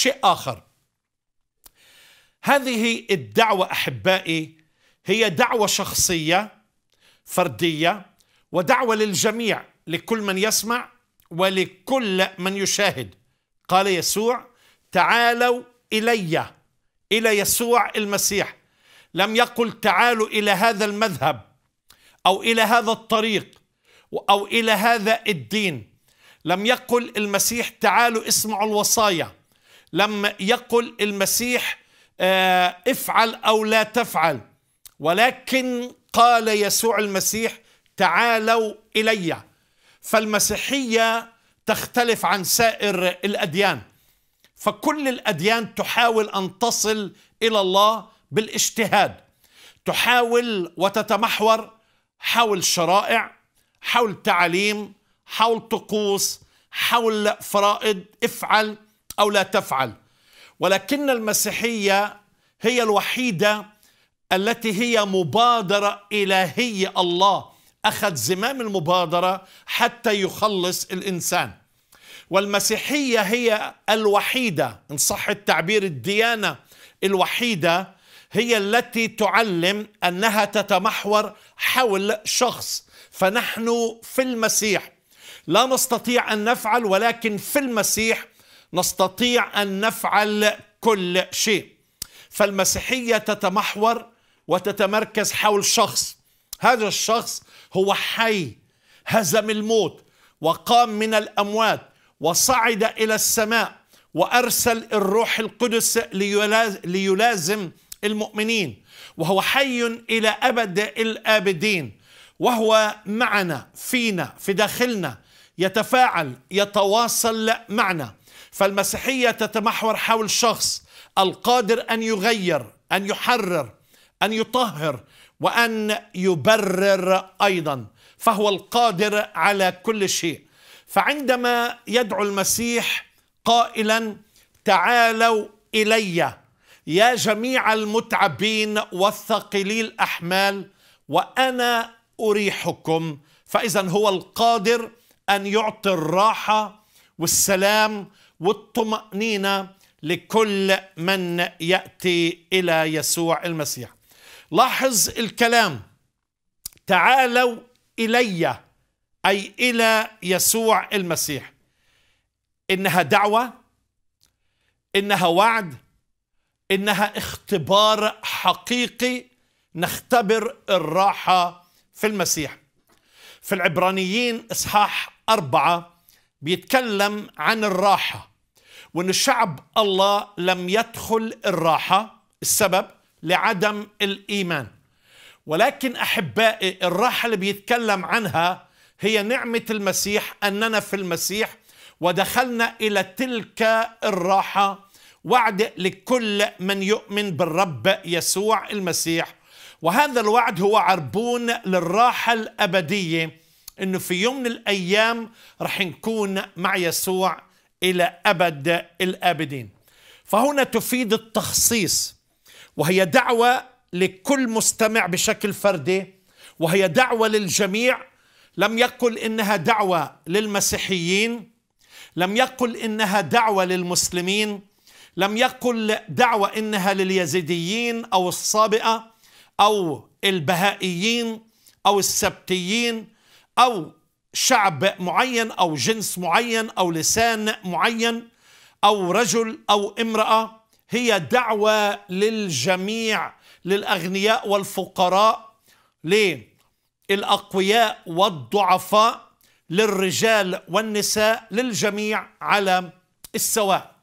شيء آخر هذه الدعوة أحبائي هي دعوة شخصية فردية ودعوة للجميع لكل من يسمع ولكل من يشاهد قال يسوع تعالوا إلي إلى يسوع المسيح لم يقل تعالوا إلى هذا المذهب أو إلى هذا الطريق أو إلى هذا الدين لم يقل المسيح تعالوا اسمعوا الوصايا لم يقل المسيح آه، افعل أو لا تفعل ولكن قال يسوع المسيح تعالوا إلي فالمسيحية تختلف عن سائر الأديان فكل الأديان تحاول أن تصل إلى الله بالاجتهاد تحاول وتتمحور حول شرائع حول تعاليم حول طقوس حول فرائض افعل أو لا تفعل ولكن المسيحية هي الوحيدة التي هي مبادرة إلهية الله أخذ زمام المبادرة حتى يخلص الإنسان والمسيحية هي الوحيدة إن صح التعبير الديانة الوحيدة هي التي تعلم أنها تتمحور حول شخص فنحن في المسيح لا نستطيع أن نفعل ولكن في المسيح نستطيع أن نفعل كل شيء فالمسيحية تتمحور وتتمركز حول شخص هذا الشخص هو حي هزم الموت وقام من الأموات وصعد إلى السماء وأرسل الروح القدس ليلازم المؤمنين وهو حي إلى أبد الآبدين وهو معنا فينا في داخلنا يتفاعل يتواصل معنا فالمسيحية تتمحور حول شخص القادر أن يغير أن يحرر أن يطهر وأن يبرر أيضا فهو القادر على كل شيء فعندما يدعو المسيح قائلا تعالوا إلي يا جميع المتعبين والثقلي الأحمال وأنا أريحكم فإذا هو القادر أن يعطي الراحة والسلام والطمأنينة لكل من يأتي إلى يسوع المسيح لاحظ الكلام تعالوا إلي أي إلى يسوع المسيح إنها دعوة إنها وعد إنها اختبار حقيقي نختبر الراحة في المسيح في العبرانيين إصحاح أربعة بيتكلم عن الراحة وان الشعب الله لم يدخل الراحه السبب لعدم الايمان ولكن احبائي الراحه اللي بيتكلم عنها هي نعمه المسيح اننا في المسيح ودخلنا الى تلك الراحه وعد لكل من يؤمن بالرب يسوع المسيح وهذا الوعد هو عربون للراحه الابديه انه في يوم من الايام رح نكون مع يسوع الى ابد الابدين فهنا تفيد التخصيص وهي دعوه لكل مستمع بشكل فردي وهي دعوه للجميع لم يقل انها دعوه للمسيحيين لم يقل انها دعوه للمسلمين لم يقل دعوه انها لليزيديين او الصابئه او البهائيين او السبتيين او شعب معين او جنس معين او لسان معين او رجل او امراه هي دعوه للجميع للاغنياء والفقراء للاقوياء والضعفاء للرجال والنساء للجميع على السواء